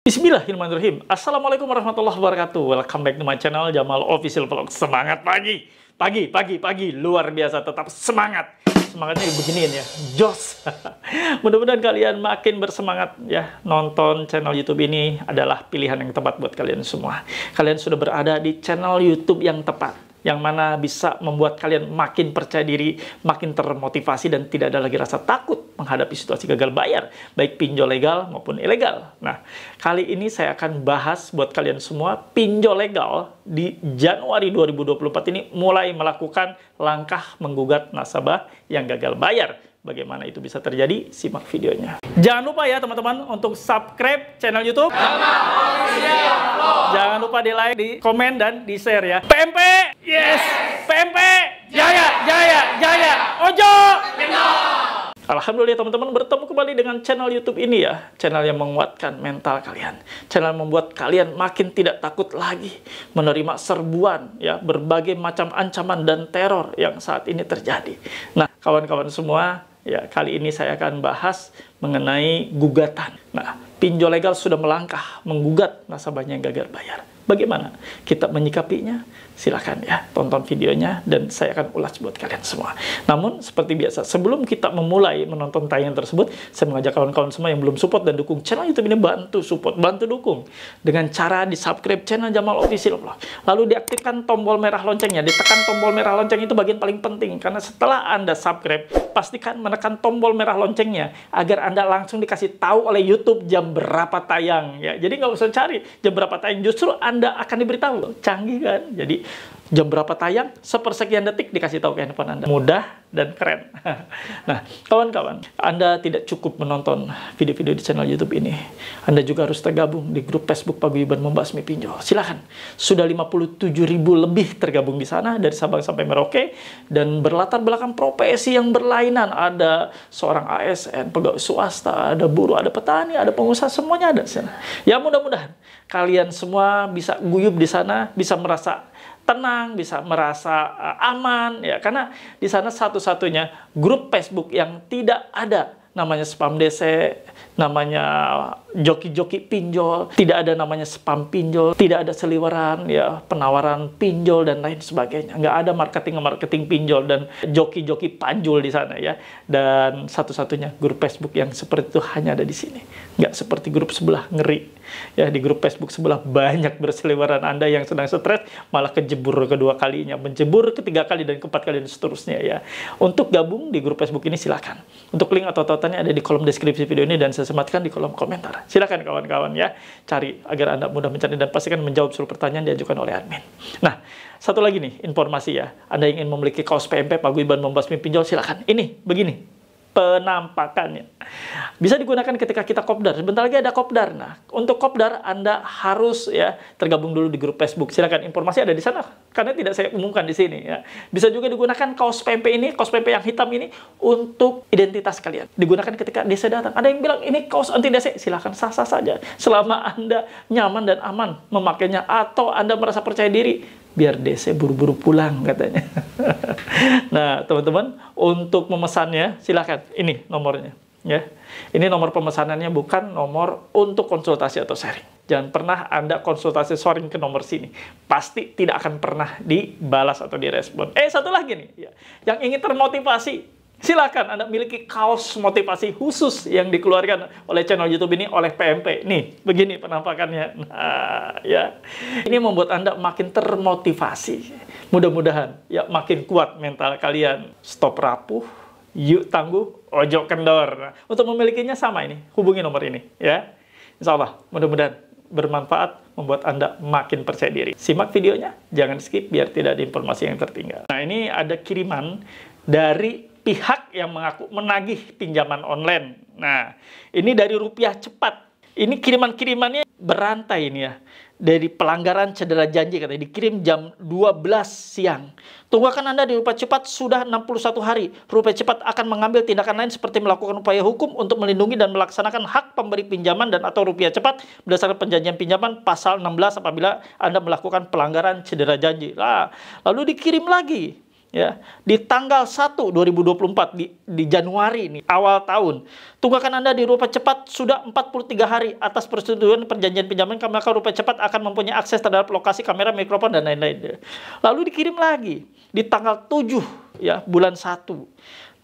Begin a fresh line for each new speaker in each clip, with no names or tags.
Bismillahirrahmanirrahim. Assalamualaikum warahmatullahi wabarakatuh. Welcome back to my channel Jamal Official Vlog. Semangat pagi. Pagi, pagi, pagi. Luar biasa tetap semangat. Semangatnya beginiin ya. joss. Mudah-mudahan kalian makin bersemangat ya nonton channel YouTube ini adalah pilihan yang tepat buat kalian semua. Kalian sudah berada di channel YouTube yang tepat yang mana bisa membuat kalian makin percaya diri, makin termotivasi dan tidak ada lagi rasa takut menghadapi situasi gagal bayar, baik pinjol legal maupun ilegal. Nah, kali ini saya akan bahas buat kalian semua pinjol legal di Januari 2024 ini mulai melakukan langkah menggugat nasabah yang gagal bayar Bagaimana itu bisa terjadi? Simak videonya. Jangan lupa ya teman-teman untuk subscribe channel YouTube. Jangan lupa di like, di komen dan di share ya. PMP, yes. PMP, jaya, jaya, jaya. Ojo. Alhamdulillah teman-teman bertemu kembali dengan channel YouTube ini ya. Channel yang menguatkan mental kalian. Channel yang membuat kalian makin tidak takut lagi menerima serbuan ya berbagai macam ancaman dan teror yang saat ini terjadi. Nah, kawan-kawan semua Ya, kali ini saya akan bahas mengenai gugatan. Nah, pinjol legal sudah melangkah menggugat nasabahnya yang gagal bayar. Bagaimana kita menyikapinya? Silahkan ya, tonton videonya dan saya akan ulas buat kalian semua. Namun, seperti biasa, sebelum kita memulai menonton tayangan tersebut, saya mengajak kawan-kawan semua yang belum support dan dukung channel YouTube ini, bantu support, bantu dukung. Dengan cara di subscribe channel Jamal Official Vlog. Lalu diaktifkan tombol merah loncengnya, ditekan tombol merah lonceng itu bagian paling penting. Karena setelah Anda subscribe, pastikan menekan tombol merah loncengnya agar Anda langsung dikasih tahu oleh YouTube jam berapa tayang. ya Jadi nggak usah cari jam berapa tayang, justru Anda anda akan diberitahu canggih kan? Jadi jam berapa tayang, sepersekian detik dikasih tahu ke handphone Anda. Mudah dan keren. nah, kawan-kawan, Anda tidak cukup menonton video-video di channel YouTube ini. Anda juga harus tergabung di grup Facebook Paguyuban Membasmi Pinjol. Silahkan. Sudah 57 ribu lebih tergabung di sana, dari Sabang sampai Merauke, dan berlatar belakang profesi yang berlainan. Ada seorang ASN, pegawai swasta, ada buruh, ada petani, ada pengusaha, semuanya ada di sana. Ya mudah-mudahan kalian semua bisa guyub di sana, bisa merasa tenang, bisa merasa eh, aman ya karena di sana satu-satunya grup Facebook yang tidak ada namanya spam DC namanya joki-joki pinjol, tidak ada namanya spam pinjol, tidak ada seliweran ya penawaran pinjol dan lain sebagainya. Nggak ada marketing marketing pinjol dan joki-joki panjul di sana ya. Dan satu-satunya grup Facebook yang seperti itu hanya ada di sini. Nggak seperti grup sebelah ngeri. Ya di grup Facebook sebelah banyak berseliweran Anda yang sedang stres malah kejebur kedua kalinya, menjebur ketiga kali dan keempat kali dan seterusnya ya. Untuk gabung di grup Facebook ini silahkan. Untuk link atau tautannya ada di kolom deskripsi video ini dan saya sematkan di kolom komentar. Silakan kawan-kawan ya, cari agar Anda mudah mencari dan pastikan menjawab seluruh pertanyaan diajukan oleh admin. Nah, satu lagi nih informasi ya. Anda ingin memiliki kaos PMP Pak Guiban membasmi pinjol, silakan. Ini begini penampakannya. Bisa digunakan ketika kita kopdar. Sebentar lagi ada kopdar. Nah, untuk kopdar Anda harus ya tergabung dulu di grup Facebook. Silakan informasi ada di sana karena tidak saya umumkan di sini ya. Bisa juga digunakan kaos PMP ini, kaos PMP yang hitam ini untuk identitas kalian. Digunakan ketika desa datang. Ada yang bilang ini kaos anti desa, Silakan sah-sah saja selama Anda nyaman dan aman memakainya atau Anda merasa percaya diri biar DC buru-buru pulang katanya. Nah, teman-teman, untuk memesannya silahkan. Ini nomornya. Ya, ini nomor pemesanannya bukan nomor untuk konsultasi atau sharing. Jangan pernah Anda konsultasi sharing ke nomor sini. Pasti tidak akan pernah dibalas atau direspon. Eh, satu lagi nih, ya. yang ingin termotivasi Silakan Anda miliki kaos motivasi khusus yang dikeluarkan oleh channel YouTube ini oleh PMP. Nih, begini penampakannya. Nah, ya. Ini membuat Anda makin termotivasi. Mudah-mudahan ya makin kuat mental kalian. Stop rapuh, yuk tangguh, ojo kendor. Nah, untuk memilikinya sama ini, hubungi nomor ini ya. Insya Allah, mudah-mudahan bermanfaat membuat Anda makin percaya diri. Simak videonya, jangan skip biar tidak ada informasi yang tertinggal. Nah, ini ada kiriman dari pihak yang mengaku menagih pinjaman online. Nah, ini dari rupiah cepat. Ini kiriman-kirimannya berantai ini ya. Dari pelanggaran cedera janji katanya dikirim jam 12 siang. Tunggakan Anda di rupiah cepat sudah 61 hari. Rupiah cepat akan mengambil tindakan lain seperti melakukan upaya hukum untuk melindungi dan melaksanakan hak pemberi pinjaman dan atau rupiah cepat berdasarkan perjanjian pinjaman pasal 16 apabila Anda melakukan pelanggaran cedera janji. Lah, lalu dikirim lagi ya di tanggal 1 2024 di, di Januari ini awal tahun tunggakan Anda di rupa cepat sudah 43 hari atas persetujuan perjanjian pinjaman maka rupiah cepat akan mempunyai akses terhadap lokasi kamera mikrofon dan lain-lain lalu dikirim lagi di tanggal 7 ya bulan 1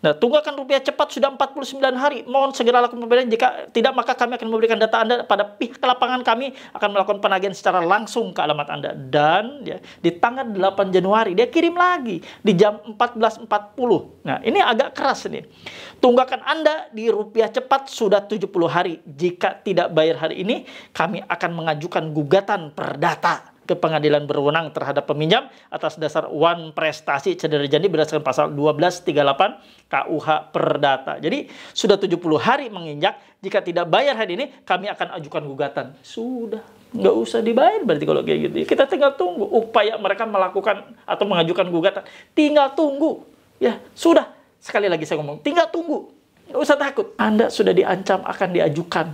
Nah, tunggakan rupiah cepat sudah 49 hari. Mohon segera lakukan pembelian. Jika tidak, maka kami akan memberikan data Anda pada pihak lapangan kami akan melakukan penagihan secara langsung ke alamat Anda. Dan ya, di tanggal 8 Januari, dia kirim lagi di jam 14.40. Nah, ini agak keras ini. Tunggakan Anda di rupiah cepat sudah 70 hari. Jika tidak bayar hari ini, kami akan mengajukan gugatan perdata ke pengadilan berwenang terhadap peminjam atas dasar one prestasi cedera janji berdasarkan pasal 1238 KUH Perdata. Jadi sudah 70 hari menginjak, jika tidak bayar hari ini kami akan ajukan gugatan. Sudah, nggak usah dibayar berarti kalau kayak gitu. Kita tinggal tunggu upaya mereka melakukan atau mengajukan gugatan. Tinggal tunggu. Ya, sudah. Sekali lagi saya ngomong, tinggal tunggu. Nggak usah takut, Anda sudah diancam akan diajukan,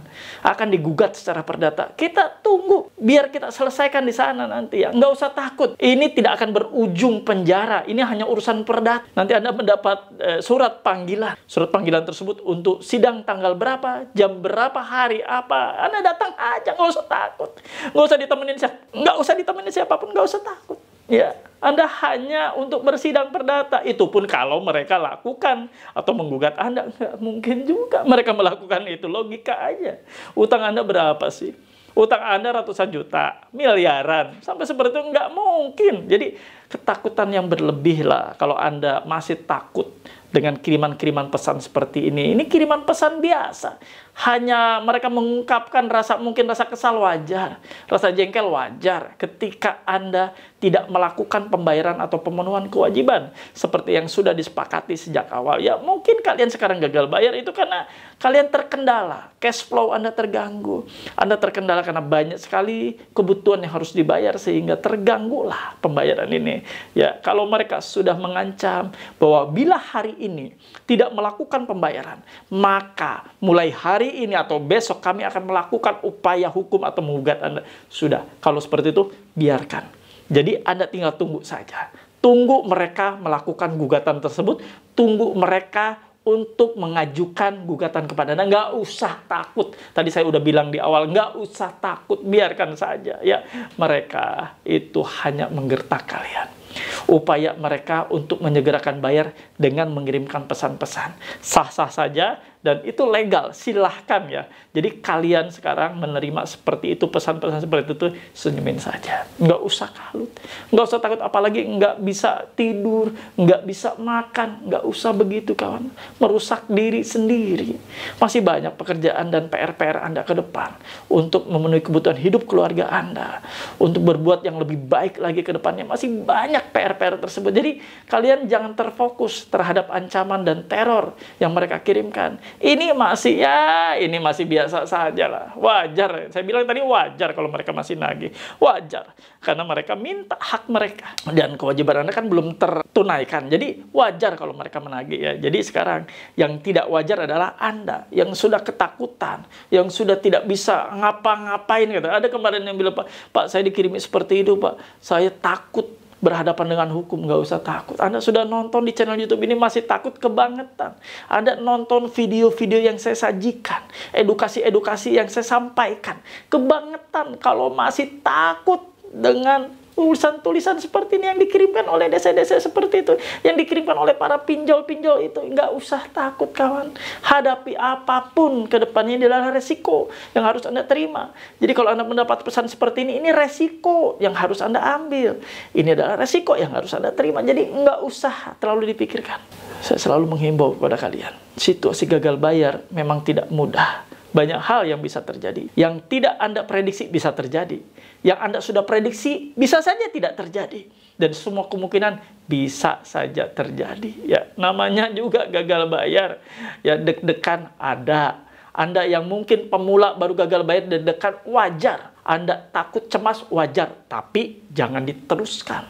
akan digugat secara perdata. Kita tunggu, biar kita selesaikan di sana nanti ya. Nggak usah takut, ini tidak akan berujung penjara, ini hanya urusan perdata. Nanti Anda mendapat eh, surat panggilan. Surat panggilan tersebut untuk sidang tanggal berapa, jam berapa, hari apa. Anda datang aja, nggak usah takut. Nggak usah ditemenin siapa, nggak usah ditemenin siapapun, nggak usah takut. Ya, anda hanya untuk bersidang perdata. Itu pun kalau mereka lakukan atau menggugat Anda, nggak mungkin juga mereka melakukan itu. Logika aja. Utang Anda berapa sih? Utang Anda ratusan juta, miliaran. Sampai seperti itu nggak mungkin. Jadi ketakutan yang berlebih lah kalau Anda masih takut dengan kiriman-kiriman pesan seperti ini. Ini kiriman pesan biasa. Hanya mereka mengungkapkan rasa mungkin rasa kesal wajar, rasa jengkel wajar ketika Anda tidak melakukan pembayaran atau pemenuhan kewajiban seperti yang sudah disepakati sejak awal. Ya, mungkin kalian sekarang gagal bayar itu karena kalian terkendala, cash flow Anda terganggu. Anda terkendala karena banyak sekali kebutuhan yang harus dibayar sehingga terganggulah pembayaran ini. Ya, kalau mereka sudah mengancam bahwa bila hari ini tidak melakukan pembayaran, maka mulai hari ini atau besok kami akan melakukan upaya hukum atau menggugat Anda. Sudah, kalau seperti itu biarkan. Jadi Anda tinggal tunggu saja. Tunggu mereka melakukan gugatan tersebut, tunggu mereka untuk mengajukan gugatan kepada Anda. Nggak usah takut. Tadi saya udah bilang di awal, nggak usah takut. Biarkan saja ya mereka itu hanya menggertak kalian. Upaya mereka untuk menyegerakan bayar dengan mengirimkan pesan-pesan. Sah-sah saja dan itu legal, silahkan ya. Jadi kalian sekarang menerima seperti itu, pesan-pesan seperti itu, senyumin saja. Nggak usah kalut, nggak usah takut, apalagi nggak bisa tidur, nggak bisa makan, nggak usah begitu kawan. Merusak diri sendiri. Masih banyak pekerjaan dan PR-PR Anda ke depan untuk memenuhi kebutuhan hidup keluarga Anda, untuk berbuat yang lebih baik lagi ke depannya. Masih banyak banyak PR-PR tersebut. Jadi kalian jangan terfokus terhadap ancaman dan teror yang mereka kirimkan. Ini masih ya, ini masih biasa saja lah. Wajar. Saya bilang tadi wajar kalau mereka masih nagih. Wajar. Karena mereka minta hak mereka. Dan kewajiban Anda kan belum tertunaikan. Jadi wajar kalau mereka menagih ya. Jadi sekarang yang tidak wajar adalah Anda yang sudah ketakutan, yang sudah tidak bisa ngapa-ngapain gitu. Ada kemarin yang bilang, Pak, Pak saya dikirimi seperti itu, Pak. Saya takut berhadapan dengan hukum, nggak usah takut. Anda sudah nonton di channel YouTube ini masih takut kebangetan. Anda nonton video-video yang saya sajikan, edukasi-edukasi yang saya sampaikan, kebangetan kalau masih takut dengan urusan tulisan seperti ini yang dikirimkan oleh desa-desa seperti itu, yang dikirimkan oleh para pinjol-pinjol itu, nggak usah takut kawan. Hadapi apapun ke depannya adalah resiko yang harus Anda terima. Jadi kalau Anda mendapat pesan seperti ini, ini resiko yang harus Anda ambil. Ini adalah resiko yang harus Anda terima. Jadi nggak usah terlalu dipikirkan. Saya selalu menghimbau kepada kalian, situasi gagal bayar memang tidak mudah. Banyak hal yang bisa terjadi, yang tidak Anda prediksi bisa terjadi yang Anda sudah prediksi bisa saja tidak terjadi dan semua kemungkinan bisa saja terjadi ya namanya juga gagal bayar ya deg-degan ada Anda yang mungkin pemula baru gagal bayar deg-degan wajar Anda takut cemas wajar tapi jangan diteruskan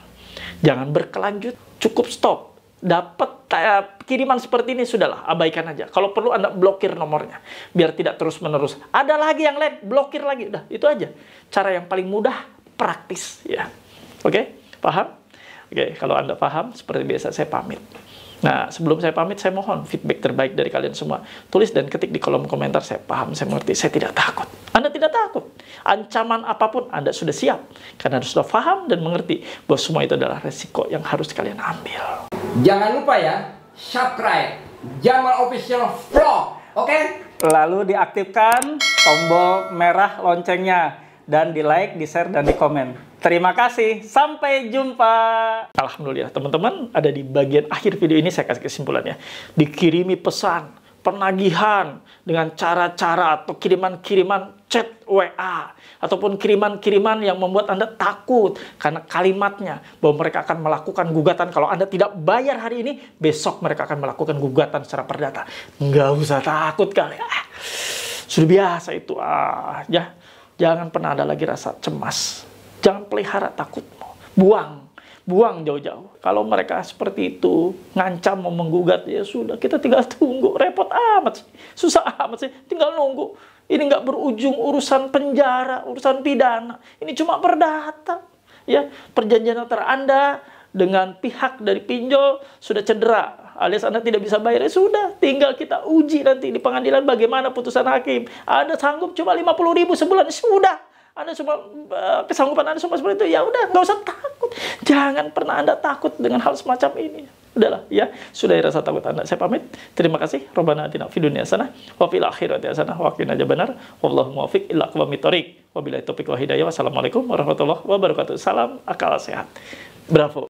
jangan berkelanjut cukup stop dapat uh, eh, kiriman seperti ini sudahlah abaikan aja. Kalau perlu Anda blokir nomornya biar tidak terus-menerus. Ada lagi yang lain, blokir lagi. Udah, itu aja. Cara yang paling mudah, praktis ya. Oke, okay? paham? Oke, okay, kalau Anda paham seperti biasa saya pamit. Nah, sebelum saya pamit, saya mohon feedback terbaik dari kalian semua. Tulis dan ketik di kolom komentar, saya paham, saya mengerti, saya tidak takut. Anda tidak takut. Ancaman apapun, Anda sudah siap. Karena Anda sudah paham dan mengerti bahwa semua itu adalah resiko yang harus kalian ambil. Jangan lupa ya, subscribe Jamal Official Vlog, oke? Okay? Lalu diaktifkan tombol merah loncengnya dan di like, di share, dan di komen. Terima kasih, sampai jumpa. Alhamdulillah, teman-teman ada di bagian akhir video ini saya kasih kesimpulannya. Dikirimi pesan penagihan dengan cara-cara atau kiriman-kiriman chat WA ataupun kiriman-kiriman yang membuat Anda takut karena kalimatnya bahwa mereka akan melakukan gugatan kalau Anda tidak bayar hari ini besok mereka akan melakukan gugatan secara perdata nggak usah takut kali ah, sudah biasa itu ah ya jangan pernah ada lagi rasa cemas jangan pelihara takutmu buang buang jauh-jauh. Kalau mereka seperti itu, ngancam mau menggugat, ya sudah, kita tinggal tunggu. Repot amat sih, susah amat sih, tinggal nunggu. Ini nggak berujung urusan penjara, urusan pidana. Ini cuma perdata. Ya, perjanjian antara Anda dengan pihak dari pinjol sudah cedera alias Anda tidak bisa bayar, ya sudah tinggal kita uji nanti di pengadilan bagaimana putusan hakim. Anda sanggup cuma 50 ribu sebulan, sudah. Anda cuma eh, kesanggupan Anda cuma seperti itu, ya udah nggak usah takut Jangan pernah Anda takut dengan hal semacam ini. Udahlah ya, sudah rasa takut Anda. Saya pamit. Terima kasih. Rabbana atina fid dunya hasanah wa fil akhirati hasanah wa qina adzabannar. Wallahu muwaffiq ila aqwamit thoriq. Wabillahi taufiq wa hidayah. Wassalamualaikum warahmatullahi wabarakatuh. Salam akal sehat. Bravo.